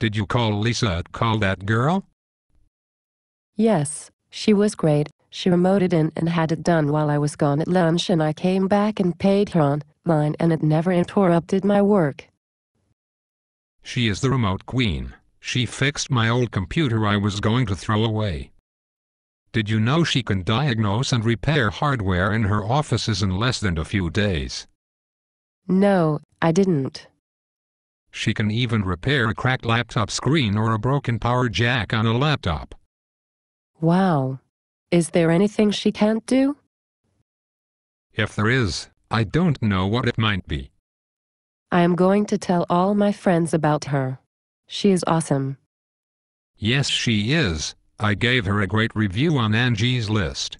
Did you call Lisa call that girl? Yes, she was great. She remoted in and had it done while I was gone at lunch and I came back and paid her online and it never interrupted my work. She is the remote queen. She fixed my old computer I was going to throw away. Did you know she can diagnose and repair hardware in her offices in less than a few days? No, I didn't. She can even repair a cracked laptop screen or a broken power jack on a laptop. Wow. Is there anything she can't do? If there is, I don't know what it might be. I am going to tell all my friends about her. She is awesome. Yes, she is. I gave her a great review on Angie's List.